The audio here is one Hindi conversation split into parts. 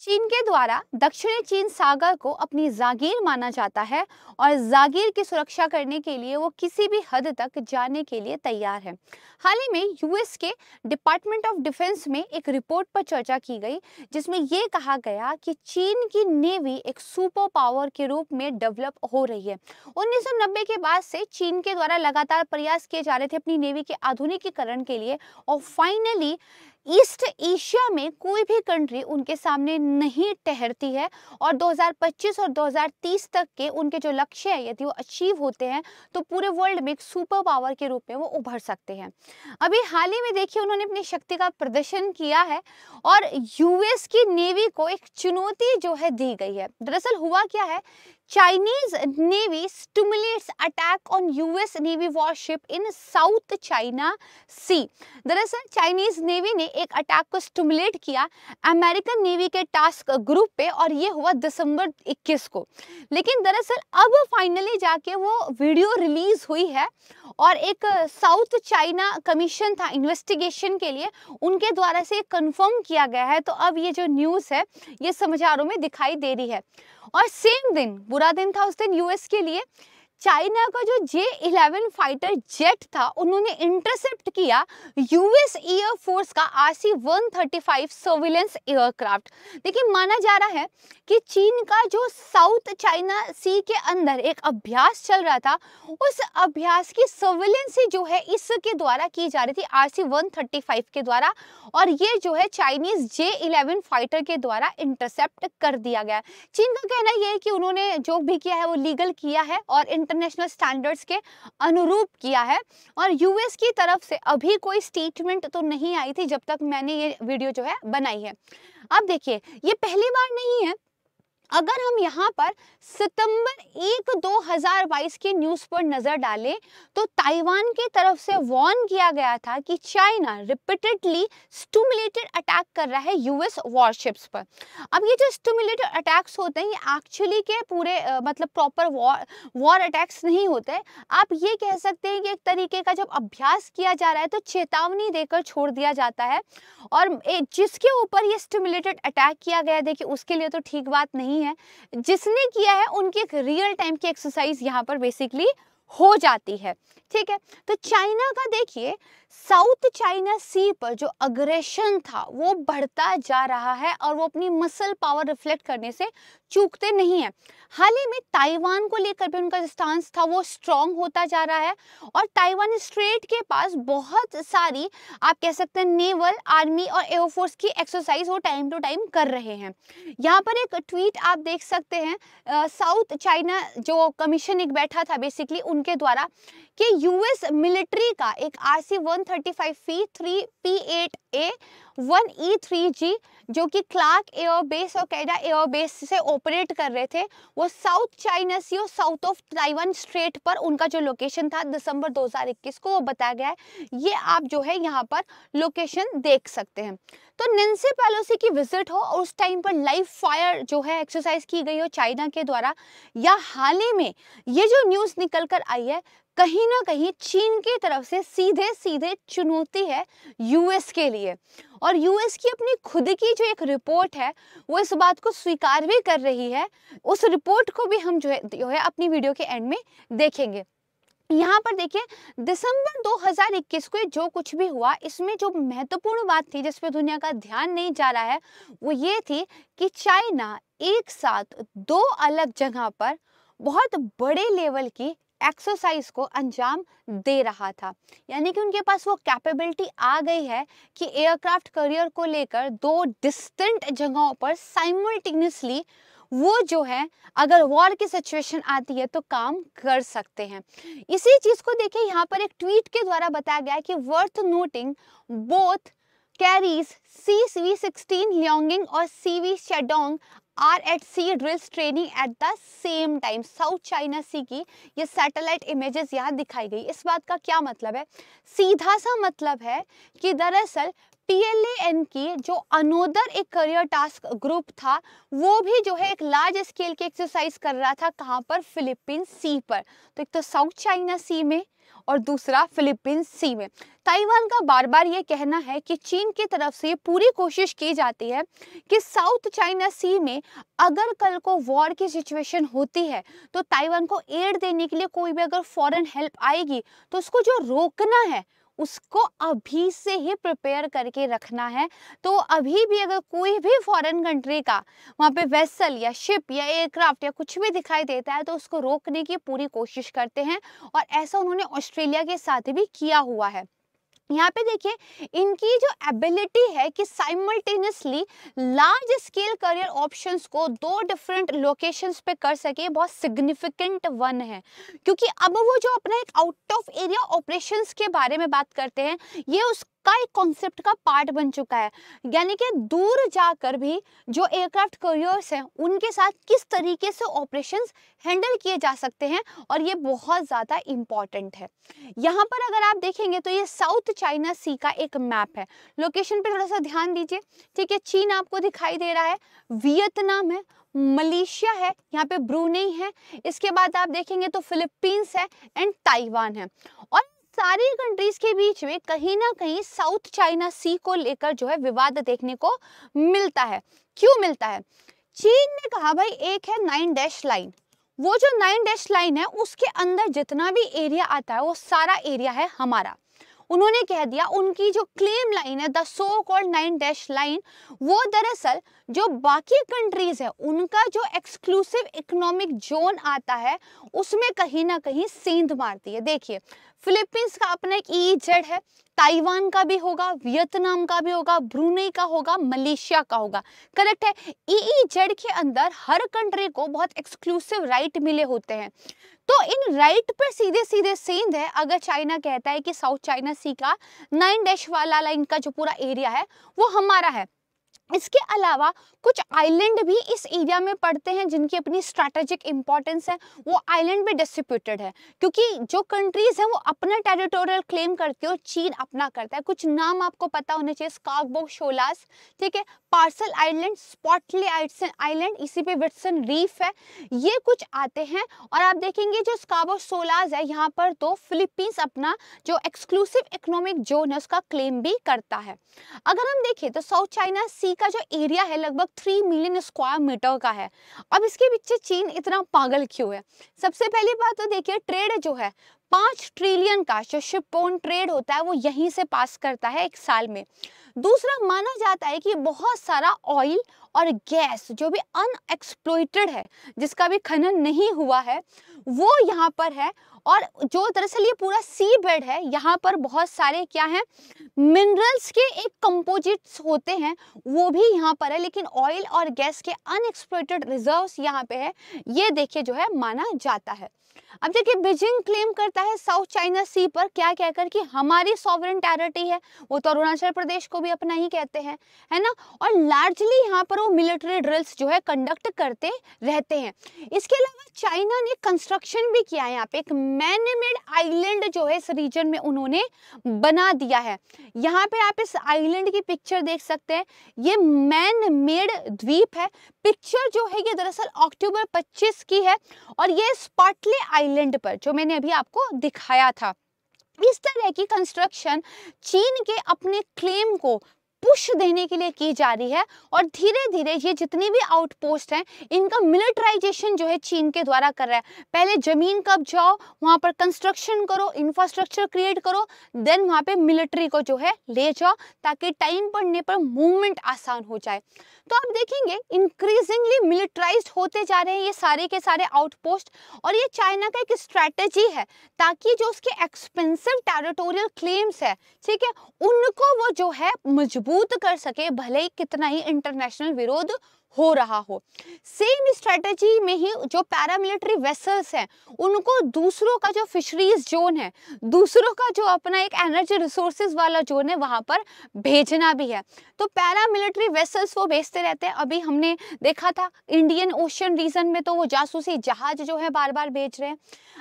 चीन के द्वारा दक्षिणी चीन सागर को अपनी जागीर माना जाता है और जागीर की सुरक्षा करने के लिए वो किसी भी हद तक जाने के लिए तैयार है हाल ही में यूएस के डिपार्टमेंट ऑफ डिफेंस में एक रिपोर्ट पर चर्चा की गई जिसमें ये कहा गया कि चीन की नेवी एक सुपर पावर के रूप में डेवलप हो रही है उन्नीस के बाद से चीन के द्वारा लगातार प्रयास किए जा रहे थे अपनी नेवी के आधुनिकीकरण के लिए और फाइनली ईस्ट एशिया में कोई भी कंट्री उनके सामने नहीं ठहरती है और 2025 और 2030 तक के उनके जो लक्ष्य है यदि वो अचीव होते हैं तो पूरे वर्ल्ड में एक सुपर पावर के रूप में वो उभर सकते हैं अभी हाल ही में देखिए उन्होंने अपनी शक्ति का प्रदर्शन किया है और यूएस की नेवी को एक चुनौती जो है दी गई है दरअसल हुआ क्या है Chinese navy stimulates attack on US navy warship in South China Sea दरअसल चाइनीज नेवी ने एक अटैक को स्टिमुलेट किया अमेरिकन नेवी के टास्क ग्रुप पे और ये हुआ दिसंबर 21 को लेकिन दरअसल अब फाइनली जाके वो वीडियो रिलीज हुई है और एक साउथ चाइना कमीशन था इन्वेस्टिगेशन के लिए उनके द्वारा से कंफर्म किया गया है तो अब ये जो न्यूज़ है ये समाचारों में दिखाई दे रही है और सेम दिन बुरा दिन था उस दिन यूएस के लिए चाइना का जो जे इलेवन फाइटर जेट था उन्होंने इंटरसेप्ट किया यूएस एयर फोर्स का RC C one thirty five surveillance aircraft देखिए माना जा रहा है कि चीन का जो साउथ चाइना सी के अंदर एक अभ्यास चल रहा था उस अभ्यास की सर्विलेंस जो है इसके द्वारा की जा रही थी RC C one thirty five के द्वारा और ये जो है चाइनीज जे इलेवन फाइटर के द्वारा इंटरसेप्ट कर दिया गया चीन का कहना यह है कि उन्होंने जो भी किया है वो लीगल किया है और इंटरनेशनल स्टैंडर्ड्स के अनुरूप किया है और यूएस की तरफ से अभी कोई स्टेटमेंट तो नहीं आई थी जब तक मैंने ये वीडियो जो है बनाई है अब देखिए ये पहली बार नहीं है अगर हम यहाँ पर सितंबर एक 2022 के न्यूज़ पर नज़र डालें तो ताइवान की तरफ से वार्न किया गया था कि चाइना रिपीटेडली स्टूमुलेटेड अटैक कर रहा है यूएस वॉरशिप्स पर अब ये जो स्टूमुलेटेड अटैक्स होते हैं ये एक्चुअली के पूरे मतलब प्रॉपर वॉर वॉर अटैक्स नहीं होते आप ये कह सकते हैं कि एक तरीके का जब अभ्यास किया जा रहा है तो चेतावनी देकर छोड़ दिया जाता है और जिसके ऊपर ये स्टूमुलेटेड अटैक किया गया देखिए उसके लिए तो ठीक बात नहीं नहीं है जिसने किया है उनकी एक रियल टाइम की एक्सरसाइज यहाँ पर बेसिकली हो जाती है ठीक है तो चाइना का देखिए साउथ चाइना सी पर जो अग्रेशन था वो बढ़ता जा रहा है और वो अपनी मसल पावर रिफ्लेक्ट करने से चूकते नहीं है हाल ही में ताइवान को लेकर भी उनका स्टांस था वो स्ट्रॉन्ग होता जा रहा है और ताइवान स्ट्रेट के पास बहुत सारी आप कह सकते हैं नेवल आर्मी और एयरफोर्स की एक्सरसाइज वो टाइम टू टाइम कर रहे हैं यहाँ पर एक ट्वीट आप देख सकते हैं साउथ चाइना जो कमीशन एक बैठा था बेसिकली उनके द्वारा कि यूएस मिलिट्री का एक R C one thirty five fee three P eight A one E three G जो कि क्लार्क एयरबेस और कैडा एयरबेस से ऑपरेट कर रहे थे वो साउथ चाइना सी और साउथ ऑफ ताइवान स्ट्रेट पर उनका जो लोकेशन था दिसंबर 2021 को वो बताया गया है ये आप जो है यहाँ पर लोकेशन देख सकते हैं तो निन्से पैलोसी की विजिट हो और उस टाइम पर लाइव फायर जो है एक्सरसाइज की गई हो चाइना के द्वारा या हाल ही में ये जो न्यूज़ निकल कर आई है कहीं ना कहीं चीन की तरफ से सीधे सीधे चुनौती है यूएस के लिए और यूएस की अपनी खुद की जो एक रिपोर्ट है वो इस बात को स्वीकार भी कर रही है उस रिपोर्ट को भी हम जो है जो है अपनी वीडियो के एंड में देखेंगे यहाँ पर देखिए दिसंबर 2021 को जो कुछ भी हुआ इसमें जो महत्वपूर्ण बात थी जिस पर दुनिया का ध्यान नहीं जा रहा है वो ये थी कि चाइना एक साथ दो अलग जगह पर बहुत बड़े लेवल की एक्सरसाइज को अंजाम दे रहा था यानी कि उनके पास वो कैपेबिलिटी आ गई है कि एयरक्राफ्ट करियर को लेकर दो डिस्टेंट जगहों पर साइमल्टेनियसली वो जो है अगर वॉर की सिचुएशन आती है तो काम कर सकते हैं इसी चीज़ को देखिए यहाँ पर एक ट्वीट के द्वारा बताया गया कि worth noting both carriers C V sixteen Liaoning और C V Shandong are at sea drills training at the same time South China Sea की ये सैटेलाइट इमेजेस यहाँ दिखाई गई इस बात का क्या मतलब है सीधा सा मतलब है कि दरअसल PLAN की जो अनोदर एक करियर टास्क ग्रुप था वो भी जो है एक लार्ज स्केल की एक्सरसाइज कर रहा था कहाँ पर फिलीपींस सी पर तो एक तो साउथ चाइना सी में और दूसरा फिलीपींस सी में ताइवान का बार बार ये कहना है कि चीन की तरफ से पूरी कोशिश की जाती है कि साउथ चाइना सी में अगर कल को वॉर की सिचुएशन होती है तो ताइवान को एड देने के लिए कोई भी अगर फॉरेन हेल्प आएगी तो उसको जो रोकना है उसको अभी से ही प्रिपेयर करके रखना है तो अभी भी अगर कोई भी फॉरेन कंट्री का वहाँ पे वेसल या शिप या एयरक्राफ्ट या कुछ भी दिखाई देता है तो उसको रोकने की पूरी कोशिश करते हैं और ऐसा उन्होंने ऑस्ट्रेलिया के साथ भी किया हुआ है यहाँ पे देखिए इनकी जो एबिलिटी है कि simultaneously large scale carrier options को दो डिफरेंट लोकेशंस पे कर सके बहुत सिग्निफिकेंट वन है क्योंकि अब वो जो अपना एक आउट ऑफ एरिया ऑपरेशंस के बारे में बात करते हैं ये उस का एक कॉन्सेप्ट का पार्ट बन चुका है यानी कि दूर जाकर भी जो एयरक्राफ्ट करियर्स हैं उनके साथ किस तरीके से ऑपरेशन हैंडल किए जा सकते हैं और ये बहुत ज़्यादा इम्पॉर्टेंट है यहाँ पर अगर आप देखेंगे तो ये साउथ चाइना सी का एक मैप है लोकेशन पर थोड़ा सा ध्यान दीजिए ठीक है चीन आपको दिखाई दे रहा है वियतनाम है मलेशिया है यहाँ पे ब्रूनेई है इसके बाद आप देखेंगे तो फिलीपींस है एंड ताइवान है और सारी कंट्रीज के बीच में कहीं ना कहीं साउथ चाइना सी को लेकर जो है विवाद देखने को मिलता है क्यों मिलता है चीन ने कहा भाई एक है नाइन डैश लाइन वो जो नाइन डैश लाइन है उसके अंदर जितना भी एरिया आता है वो सारा एरिया है हमारा उन्होंने कह दिया उनकी जो क्लेम लाइन है the so called nine dash line वो दरअसल जो बाकी कंट्रीज है उनका जो एक्सक्लूसिव इकोनॉमिक जोन आता है उसमें कहीं ना कहीं सेंध मारती है देखिए फिलीपींस का अपना एक ई e जेड है ताइवान का भी होगा वियतनाम का भी होगा ब्रूनई का होगा मलेशिया का होगा करेक्ट है ई e जेड e के अंदर हर कंट्री को बहुत एक्सक्लूसिव राइट मिले होते हैं तो इन राइट पर सीधे सीधे सेंध है अगर चाइना कहता है कि साउथ चाइना सी का नाइन डैश वाला लाइन का जो पूरा एरिया है वो हमारा है इसके अलावा कुछ आइलैंड भी इस एरिया में पड़ते हैं जिनकी अपनी स्ट्रैटेजिक इंपॉर्टेंस है वो आइलैंड भी डिस्ट्रीब्यूटेड है क्योंकि जो कंट्रीज हैं वो अपना टेरिटोरियल क्लेम करती है और चीन अपना करता है कुछ नाम आपको पता होने चाहिए स्कॉकबो शोलास ठीक है पार्सल आइलैंड स्पॉटली आइलैंड इसी पे विटसन रीफ है ये कुछ आते हैं और आप देखेंगे जो स्काबो शोलाज है यहाँ पर तो फिलिपींस अपना जो एक्सक्लूसिव इकोनॉमिक जोन है उसका क्लेम भी करता है अगर हम देखें तो साउथ चाइना सी का जो एरिया है लगभग थ्री मिलियन स्क्वायर मीटर का है अब इसके पीछे चीन इतना पागल क्यों है सबसे पहली बात तो देखिए ट्रेड जो है पाँच ट्रिलियन का जो शिपोन ट्रेड होता है वो यहीं से पास करता है एक साल में दूसरा माना जाता है कि बहुत सारा ऑयल और गैस जो भी अनएक्सप्लोइटेड है जिसका भी खनन नहीं हुआ है वो यहाँ पर है और जो दरअसल ये पूरा सी बेड है यहाँ पर बहुत सारे क्या हैं मिनरल्स के एक कंपोजिट्स होते हैं वो भी यहाँ पर है लेकिन ऑयल और गैस के अनएक्सप्लोइटेड रिजर्व्स यहाँ पे है ये देखिए जो है माना जाता है अब देखिए बीजिंग क्लेम करता है साउथ चाइना सी पर क्या कहकर कि हमारी सॉवरन टेरिटरी है वो तो अरुणाचल प्रदेश को भी अपना ही कहते हैं है ना और लार्जली यहाँ पर वो मिलिट्री ड्रिल्स जो है कंडक्ट करते रहते हैं इसके अलावा चाइना ने कंस्ट्रक्शन भी किया है यहाँ पे एक मैन मेड आइलैंड जो है इस रीजन में उन्होंने बना दिया है यहाँ पे आप इस आइलैंड की पिक्चर देख सकते हैं ये मैन मेड द्वीप है पिक्चर जो है ये दरअसल अक्टूबर 25 की है और ये स्पॉटले आइलैंड आइलैंड पर जो मैंने अभी आपको दिखाया था इस तरह की कंस्ट्रक्शन चीन के अपने क्लेम को पुश देने के लिए की जा रही है और धीरे धीरे ये जितनी भी आउटपोस्ट हैं इनका मिलिट्राइजेशन जो है चीन के द्वारा कर रहा है पहले ज़मीन कब जाओ वहाँ पर कंस्ट्रक्शन करो इंफ्रास्ट्रक्चर क्रिएट करो देन वहाँ पे मिलिट्री को जो है ले जाओ ताकि टाइम पड़ने पर मूवमेंट आसान हो जाए तो आप देखेंगे इंक्रीजिंगली मिलिट्राइज होते जा रहे हैं ये सारे के सारे आउटपोस्ट और ये चाइना का एक स्ट्रैटेजी है ताकि जो उसके एक्सपेंसिव टेरिटोरियल क्लेम्स है ठीक है उनको वो जो है मजबूत मजबूत कर सके भले ही कितना ही इंटरनेशनल विरोध हो रहा हो सेम स्ट्रेटजी में ही जो पैरामिलिट्री वेसल्स हैं उनको दूसरों का जो फिशरीज जोन है दूसरों का जो अपना एक एनर्जी रिसोर्सेज वाला जोन है वहाँ पर भेजना भी है तो पैरामिलिट्री वेसल्स वो भेजते रहते हैं अभी हमने देखा था इंडियन ओशन रीजन में तो वो जासूसी जहाज जो है बार बार भेज रहे हैं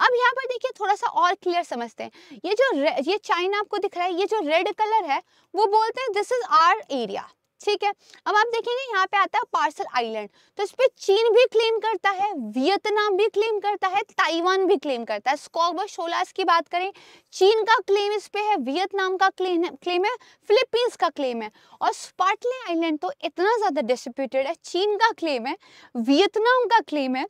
अब यहाँ पर देखिए थोड़ा सा और क्लियर समझते हैं ये जो ये चाइना आपको दिख रहा है ये जो रेड कलर है वो बोलते हैं दिस इज आर एरिया ठीक है अब आप देखेंगे यहाँ पे आता है पार्सल आइलैंड तो इस पर चीन भी क्लेम करता है वियतनाम भी क्लेम करता है ताइवान भी क्लेम करता है स्कॉबर शोलास की बात करें चीन का क्लेम इस पे है वियतनाम का क्लेम है क्लेम है फिलीपींस का क्लेम है और स्पार्टले आइलैंड तो इतना ज़्यादा डिस्ट्रीब्यूटेड है चीन का क्लेम है वियतनाम का क्लेम है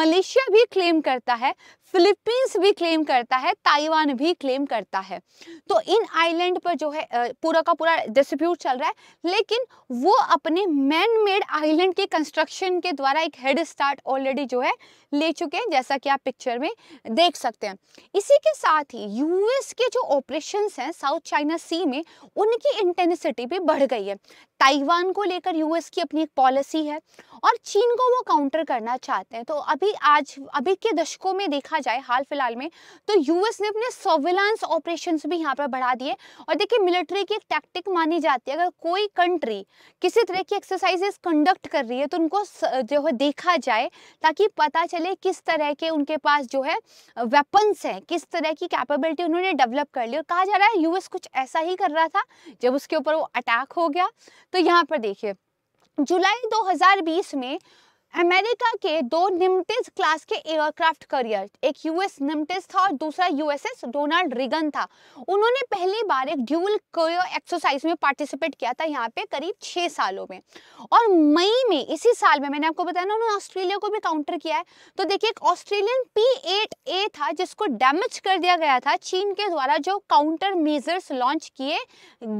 मलेशिया भी क्लेम करता है फिलीपींस भी क्लेम करता है ताइवान भी क्लेम करता है तो इन आइलैंड पर जो है पूरा का पूरा डिस्ट्रीब्यूट चल रहा है लेकिन वो अपने मैन मेड आइलैंड के कंस्ट्रक्शन के द्वारा एक हेड स्टार्ट ऑलरेडी जो है ले चुके हैं जैसा कि आप पिक्चर में देख सकते हैं इसी के साथ ही यूएस के जो ऑपरेशंस हैं साउथ चाइना सी में उनकी इंटेंसिटी भी बढ़ गई है ताइवान को लेकर यूएस की अपनी एक पॉलिसी है और चीन को वो काउंटर करना चाहते हैं तो अभी आज अभी के दशकों में देखा जाए हाल फिलहाल में तो यूएस ने अपने सर्विलांस ऑपरेशंस भी यहाँ पर बढ़ा दिए और देखिए मिलिट्री की एक टैक्टिक मानी जाती है अगर कोई कंट्री किसी तरह की एक्सरसाइजेस कंडक्ट कर रही है तो उनको जो है देखा जाए ताकि पता चले किस तरह के उनके पास जो है वेपन्स हैं किस तरह की कैपेबिलिटी उन्होंने डेवलप कर ली और कहा जा रहा है यूएस कुछ ऐसा ही कर रहा था जब उसके ऊपर वो अटैक हो गया तो यहाँ पर देखिए जुलाई 2020 में अमेरिका के दो निम्टिस क्लास के एयरक्राफ्ट करियर एक यूएस निम्टिस था और दूसरा यूएसएस डोनाल्ड रिगन था उन्होंने पहली बार एक ड्यूल करियर एक्सरसाइज में पार्टिसिपेट किया था यहाँ पे करीब छः सालों में और मई में इसी साल में मैंने आपको बताया ना उन्होंने ऑस्ट्रेलिया को भी काउंटर किया है तो देखिए एक ऑस्ट्रेलियन पी एट ए था जिसको डैमेज कर दिया गया था चीन के द्वारा जो काउंटर मेजर्स लॉन्च किए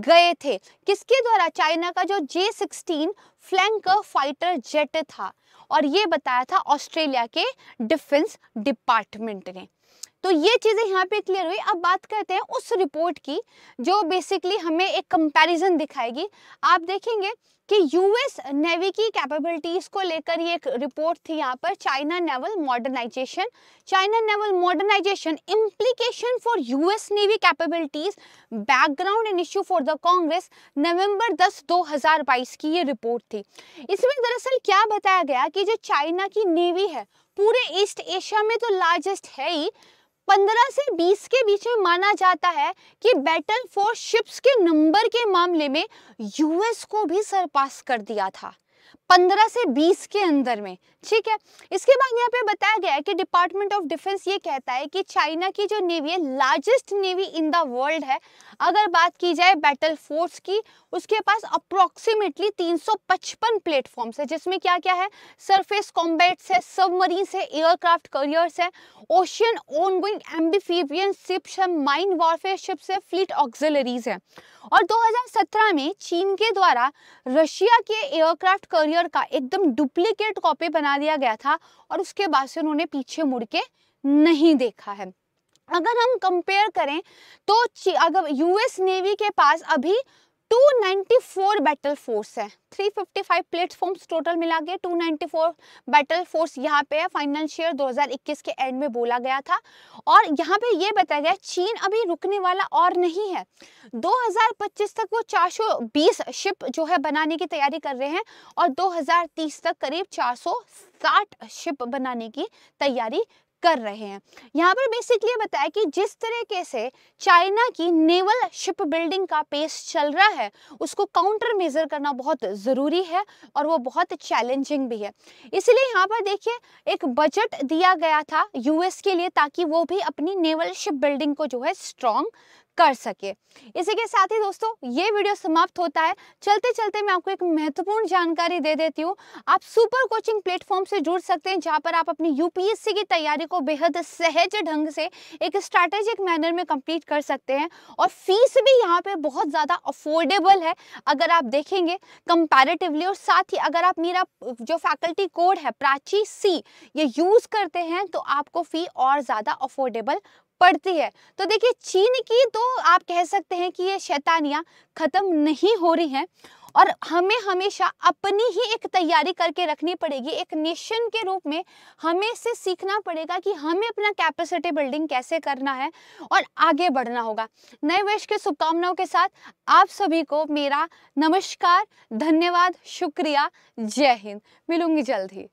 गए थे किसके द्वारा चाइना का जो J sixteen flanker fighter jet था और ये बताया था ऑस्ट्रेलिया के डिफेंस डिपार्टमेंट ने तो ये चीज़ें यहाँ पे क्लियर हुई अब बात करते हैं उस रिपोर्ट की जो बेसिकली हमें एक कंपैरिजन दिखाएगी आप देखेंगे कि यूएस नेवी की कैपेबिलिटीज को लेकर ये एक रिपोर्ट थी यहाँ पर China naval modernization China naval modernization implication for US navy capabilities background and issue for the Congress November 10 2022 की ये रिपोर्ट थी इसमें दरअसल क्या बताया गया कि जो चाइना की नेवी है पूरे ईस्ट एशिया में तो लार्जेस्ट है ही पंद्रह से बीस के बीच में माना जाता है कि बैटल फॉर शिप्स के नंबर के मामले में यूएस को भी सरपास कर दिया था पंद्रह से बीस के अंदर में ठीक है इसके बाद यहाँ पे बताया गया है कि डिपार्टमेंट ऑफ डिफेंस ये कहता है कि चाइना की जो नेवी है largest navy in the world है अगर बात की जाए बैटल फोर्स की उसके पास अप्रोक्सीमेटली 355 प्लेटफॉर्म्स है जिसमें क्या क्या है सरफेस कॉम्बैट्स है सबमरीन्स है एयरक्राफ्ट करियर्स है ocean on going amphibious ships है माइन वॉरफेयर शिप्स है फ्लीट ऑक्सिलरीज है और 2017 में चीन के द्वारा रशिया के एयरक्राफ्ट करियर का एकदम डुप्लीकेट कॉपी बना बना दिया गया था और उसके बाद से उन्होंने पीछे मुड़ के नहीं देखा है अगर हम कंपेयर करें तो अगर यूएस नेवी के पास अभी 294 बैटल फोर्स है 355 प्लेटफॉर्म्स टोटल मिला के 294 बैटल फोर्स यहाँ पे है फाइनेंशियल 2021 के एंड में बोला गया था और यहाँ पे ये बताया गया चीन अभी रुकने वाला और नहीं है 2025 तक वो 420 शिप जो है बनाने की तैयारी कर रहे हैं और 2030 तक करीब 460 शिप बनाने की तैयारी कर रहे हैं यहाँ पर बेसिकली बताया कि जिस तरीके से चाइना की नेवल शिप बिल्डिंग का पेस चल रहा है उसको काउंटर मेजर करना बहुत ज़रूरी है और वो बहुत चैलेंजिंग भी है इसलिए यहाँ पर देखिए एक बजट दिया गया था यूएस के लिए ताकि वो भी अपनी नेवल शिप बिल्डिंग को जो है स्ट्रॉन्ग कर सके इसी के साथ ही दोस्तों ये वीडियो समाप्त होता है चलते चलते मैं आपको एक महत्वपूर्ण जानकारी दे देती हूँ आप सुपर कोचिंग प्लेटफॉर्म से जुड़ सकते हैं जहाँ पर आप अपनी यूपीएससी की तैयारी को बेहद सहज ढंग से एक स्ट्रैटेजिक मैनर में कंप्लीट कर सकते हैं और फीस भी यहाँ पर बहुत ज़्यादा अफोर्डेबल है अगर आप देखेंगे कंपेरेटिवली और साथ ही अगर आप मेरा जो फैकल्टी कोड है प्राची सी ये यूज़ करते हैं तो आपको फ़ी और ज़्यादा अफोर्डेबल पड़ती है तो देखिए चीन की तो आप कह सकते हैं कि ये शैतानियाँ ख़त्म नहीं हो रही हैं और हमें हमेशा अपनी ही एक तैयारी करके रखनी पड़ेगी एक नेशन के रूप में हमें इससे सीखना पड़ेगा कि हमें अपना कैपेसिटी बिल्डिंग कैसे करना है और आगे बढ़ना होगा नए वर्ष के शुभकामनाओं के साथ आप सभी को मेरा नमस्कार धन्यवाद शुक्रिया जय हिंद मिलूंगी जल्द ही